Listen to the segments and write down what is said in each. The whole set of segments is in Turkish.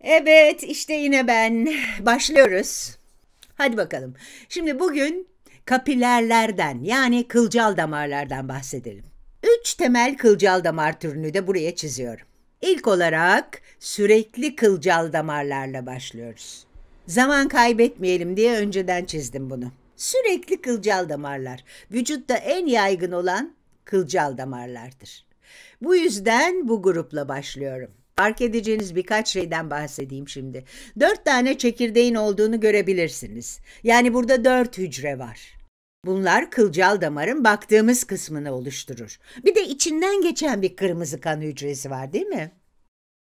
Evet işte yine ben. Başlıyoruz. Hadi bakalım. Şimdi bugün kapilerlerden yani kılcal damarlardan bahsedelim. Üç temel kılcal damar türünü de buraya çiziyorum. İlk olarak sürekli kılcal damarlarla başlıyoruz. Zaman kaybetmeyelim diye önceden çizdim bunu. Sürekli kılcal damarlar vücutta en yaygın olan kılcal damarlardır. Bu yüzden bu grupla başlıyorum. Fark edeceğiniz birkaç şeyden bahsedeyim şimdi. Dört tane çekirdeğin olduğunu görebilirsiniz. Yani burada dört hücre var. Bunlar kılcal damarın baktığımız kısmını oluşturur. Bir de içinden geçen bir kırmızı kan hücresi var değil mi?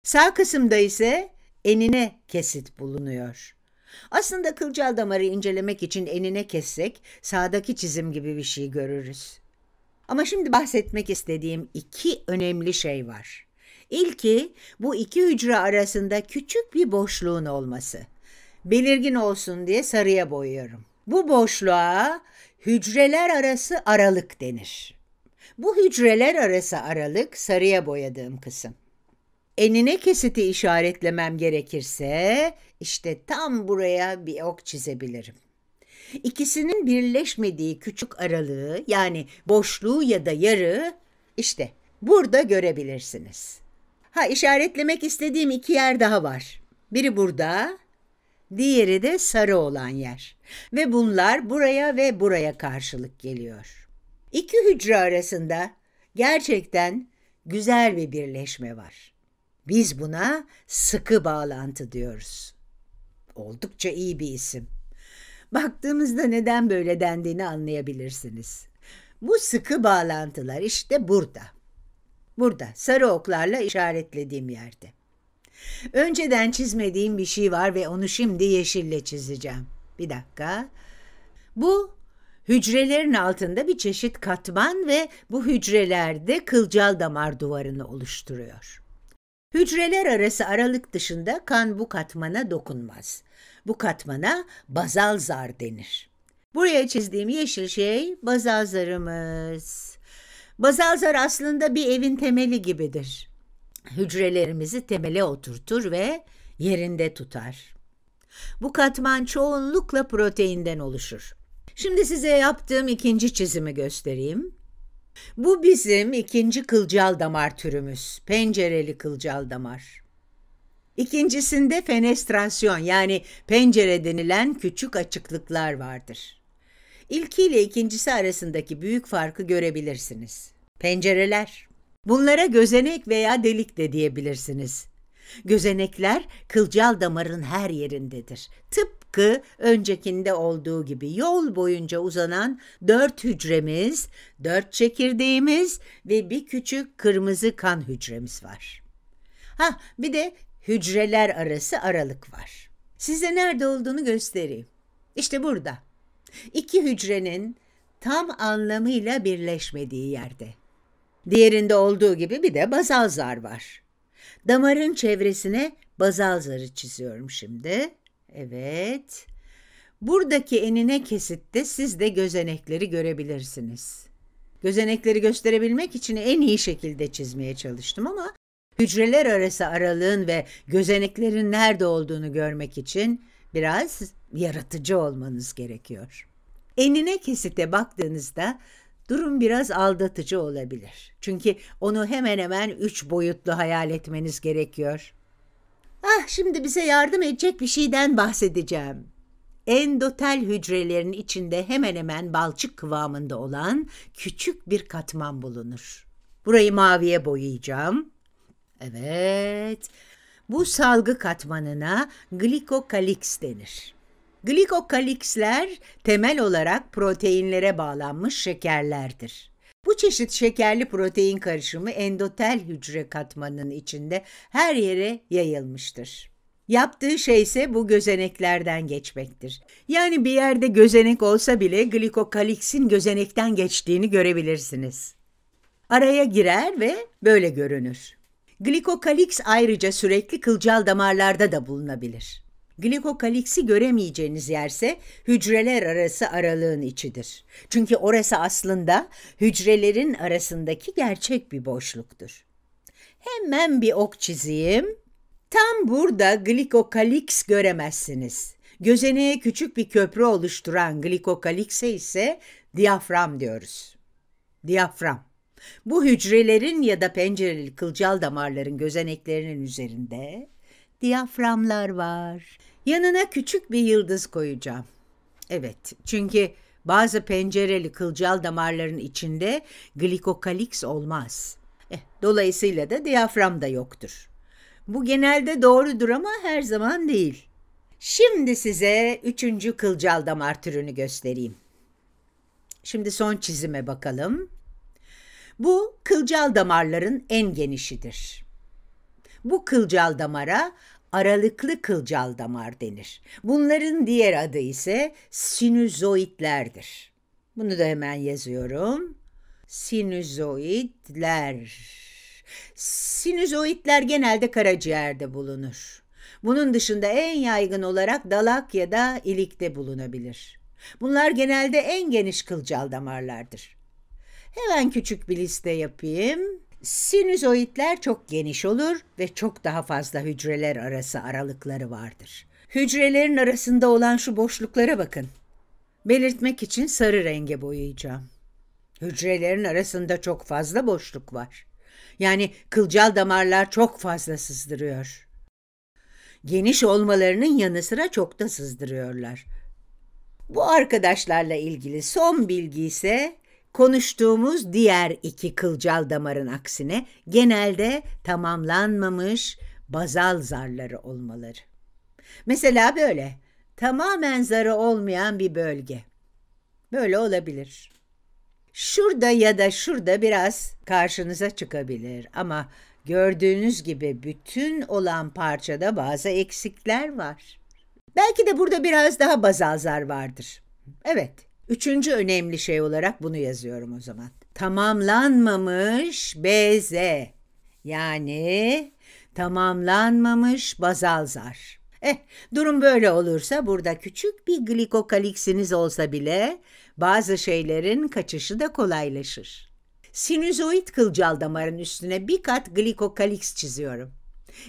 Sağ kısımda ise enine kesit bulunuyor. Aslında kılcal damarı incelemek için enine kessek sağdaki çizim gibi bir şey görürüz. Ama şimdi bahsetmek istediğim iki önemli şey var. İlki bu iki hücre arasında küçük bir boşluğun olması. Belirgin olsun diye sarıya boyuyorum. Bu boşluğa hücreler arası aralık denir. Bu hücreler arası aralık sarıya boyadığım kısım. Enine kesiti işaretlemem gerekirse işte tam buraya bir ok çizebilirim. İkisinin birleşmediği küçük aralığı yani boşluğu ya da yarı işte burada görebilirsiniz.'' Ha işaretlemek istediğim iki yer daha var. Biri burada, diğeri de sarı olan yer. Ve bunlar buraya ve buraya karşılık geliyor. İki hücre arasında gerçekten güzel bir birleşme var. Biz buna sıkı bağlantı diyoruz. Oldukça iyi bir isim. Baktığımızda neden böyle dendiğini anlayabilirsiniz. Bu sıkı bağlantılar işte burada. Burada sarı oklarla işaretlediğim yerde. Önceden çizmediğim bir şey var ve onu şimdi yeşille çizeceğim. Bir dakika. Bu hücrelerin altında bir çeşit katman ve bu hücrelerde kılcal damar duvarını oluşturuyor. Hücreler arası aralık dışında kan bu katmana dokunmaz. Bu katmana bazal zar denir. Buraya çizdiğim yeşil şey bazal zarımız. Bazal zar aslında bir evin temeli gibidir. Hücrelerimizi temele oturtur ve yerinde tutar. Bu katman çoğunlukla proteinden oluşur. Şimdi size yaptığım ikinci çizimi göstereyim. Bu bizim ikinci kılcal damar türümüz. Pencereli kılcal damar. İkincisinde fenestrasyon yani pencere denilen küçük açıklıklar vardır ile ikincisi arasındaki büyük farkı görebilirsiniz. Pencereler. Bunlara gözenek veya delik de diyebilirsiniz. Gözenekler kılcal damarın her yerindedir. Tıpkı öncekinde olduğu gibi yol boyunca uzanan dört hücremiz, dört çekirdeğimiz ve bir küçük kırmızı kan hücremiz var. Ha bir de hücreler arası aralık var. Size nerede olduğunu göstereyim. İşte burada. İki hücrenin tam anlamıyla birleşmediği yerde. Diğerinde olduğu gibi bir de bazal zar var. Damarın çevresine bazal zarı çiziyorum şimdi. Evet. Buradaki enine kesitte siz de gözenekleri görebilirsiniz. Gözenekleri gösterebilmek için en iyi şekilde çizmeye çalıştım ama hücreler arası aralığın ve gözeneklerin nerede olduğunu görmek için Biraz yaratıcı olmanız gerekiyor. Enine kesite baktığınızda durum biraz aldatıcı olabilir. Çünkü onu hemen hemen üç boyutlu hayal etmeniz gerekiyor. Ah şimdi bize yardım edecek bir şeyden bahsedeceğim. Endotel hücrelerin içinde hemen hemen balçık kıvamında olan küçük bir katman bulunur. Burayı maviye boyayacağım. Evet, bu salgı katmanına glikokaliks denir. Glikokaliksler temel olarak proteinlere bağlanmış şekerlerdir. Bu çeşit şekerli protein karışımı endotel hücre katmanının içinde her yere yayılmıştır. Yaptığı şey ise bu gözeneklerden geçmektir. Yani bir yerde gözenek olsa bile glikokaliksin gözenekten geçtiğini görebilirsiniz. Araya girer ve böyle görünür. Glikokaliks ayrıca sürekli kılcal damarlarda da bulunabilir. Glikokaliksi göremeyeceğiniz yerse hücreler arası aralığın içidir. Çünkü orası aslında hücrelerin arasındaki gerçek bir boşluktur. Hemen bir ok çizeyim. Tam burada glikokaliks göremezsiniz. Gözeneğe küçük bir köprü oluşturan glikokalikse ise diyafram diyoruz. Diyafram. Bu hücrelerin ya da pencereli kılcal damarların gözeneklerinin üzerinde diyaframlar var. Yanına küçük bir yıldız koyacağım. Evet, çünkü bazı pencereli kılcal damarların içinde glikokaliks olmaz. Eh, dolayısıyla da diyafram da yoktur. Bu genelde doğrudur ama her zaman değil. Şimdi size üçüncü kılcal damar türünü göstereyim. Şimdi son çizime bakalım. Bu kılcal damarların en genişidir. Bu kılcal damara aralıklı kılcal damar denir. Bunların diğer adı ise sinüzoidlerdir. Bunu da hemen yazıyorum. Sinüzoidler. Sinüzoidler genelde karaciğerde bulunur. Bunun dışında en yaygın olarak dalak ya da ilikte bulunabilir. Bunlar genelde en geniş kılcal damarlardır. Hemen küçük bir liste yapayım. Sinüzoidler çok geniş olur ve çok daha fazla hücreler arası aralıkları vardır. Hücrelerin arasında olan şu boşluklara bakın. Belirtmek için sarı renge boyayacağım. Hücrelerin arasında çok fazla boşluk var. Yani kılcal damarlar çok fazla sızdırıyor. Geniş olmalarının yanı sıra çok da sızdırıyorlar. Bu arkadaşlarla ilgili son bilgi ise konuştuğumuz diğer iki kılcal damarın aksine genelde tamamlanmamış bazal zarları olmaları. Mesela böyle, tamamen zarı olmayan bir bölge. Böyle olabilir. Şurada ya da şurada biraz karşınıza çıkabilir ama gördüğünüz gibi bütün olan parçada bazı eksikler var. Belki de burada biraz daha bazal zar vardır. Evet, Üçüncü önemli şey olarak bunu yazıyorum o zaman. Tamamlanmamış BZ yani tamamlanmamış bazal zar. Eh, durum böyle olursa burada küçük bir glikokaliksiniz olsa bile bazı şeylerin kaçışı da kolaylaşır. Sinüzoid kılcal damarın üstüne bir kat glikokaliks çiziyorum.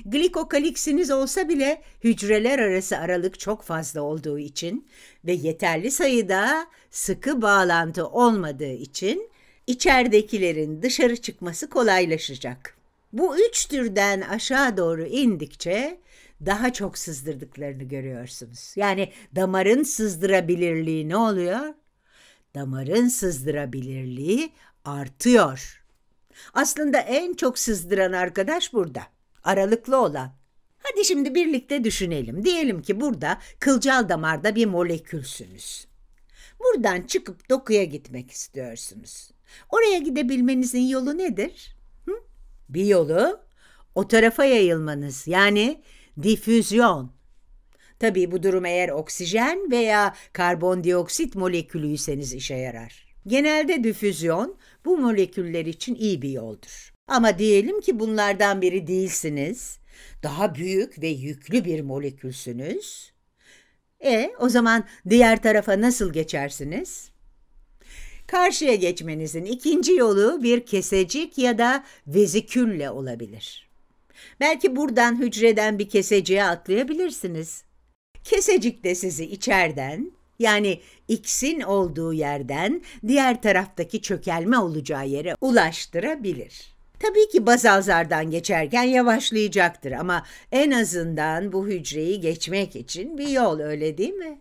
Glikokaliksiniz olsa bile hücreler arası aralık çok fazla olduğu için ve yeterli sayıda sıkı bağlantı olmadığı için içeridekilerin dışarı çıkması kolaylaşacak. Bu üç türden aşağı doğru indikçe daha çok sızdırdıklarını görüyorsunuz. Yani damarın sızdırabilirliği ne oluyor? Damarın sızdırabilirliği artıyor. Aslında en çok sızdıran arkadaş burada aralıklı olan. Hadi şimdi birlikte düşünelim. Diyelim ki burada kılcal damarda bir molekülsünüz. Buradan çıkıp dokuya gitmek istiyorsunuz. Oraya gidebilmenizin yolu nedir? Hı? Bir yolu o tarafa yayılmanız yani difüzyon. Tabii bu durum eğer oksijen veya karbondioksit molekülüyseniz işe yarar. Genelde difüzyon bu moleküller için iyi bir yoldur. Ama diyelim ki bunlardan biri değilsiniz. Daha büyük ve yüklü bir molekülsünüz. E o zaman diğer tarafa nasıl geçersiniz? Karşıya geçmenizin ikinci yolu bir kesecik ya da vezikülle olabilir. Belki buradan hücreden bir keseciğe atlayabilirsiniz. Kesecik de sizi içerden yani X'in olduğu yerden diğer taraftaki çökelme olacağı yere ulaştırabilir. Tabii ki bazalzardan geçerken yavaşlayacaktır ama en azından bu hücreyi geçmek için bir yol öyle değil mi?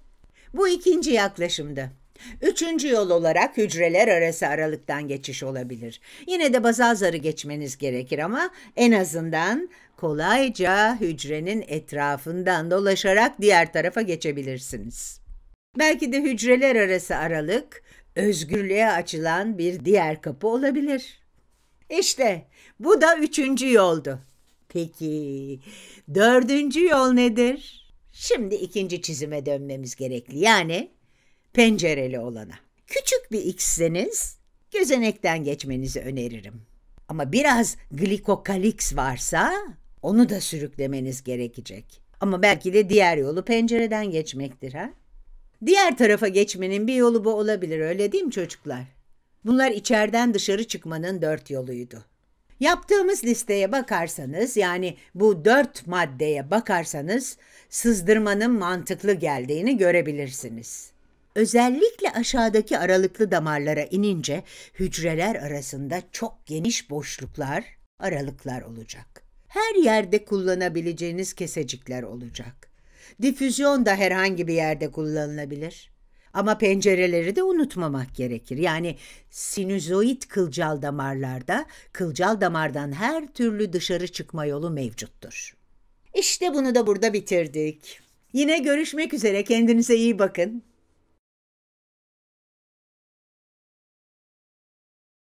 Bu ikinci yaklaşımdı. Üçüncü yol olarak hücreler arası aralıktan geçiş olabilir. Yine de bazal zarı geçmeniz gerekir ama en azından kolayca hücrenin etrafından dolaşarak diğer tarafa geçebilirsiniz. Belki de hücreler arası aralık özgürlüğe açılan bir diğer kapı olabilir. İşte bu da üçüncü yoldu. Peki dördüncü yol nedir? Şimdi ikinci çizime dönmemiz gerekli. Yani pencereli olana. Küçük bir x'seniz gözenekten geçmenizi öneririm. Ama biraz glikokalix varsa onu da sürüklemeniz gerekecek. Ama belki de diğer yolu pencereden geçmektir ha? Diğer tarafa geçmenin bir yolu bu olabilir öyle değil mi çocuklar? Bunlar içeriden dışarı çıkmanın dört yoluydu. Yaptığımız listeye bakarsanız yani bu dört maddeye bakarsanız sızdırmanın mantıklı geldiğini görebilirsiniz. Özellikle aşağıdaki aralıklı damarlara inince hücreler arasında çok geniş boşluklar, aralıklar olacak. Her yerde kullanabileceğiniz kesecikler olacak. Difüzyon da herhangi bir yerde kullanılabilir. Ama pencereleri de unutmamak gerekir. Yani sinüzoid kılcal damarlarda kılcal damardan her türlü dışarı çıkma yolu mevcuttur. İşte bunu da burada bitirdik. Yine görüşmek üzere. Kendinize iyi bakın.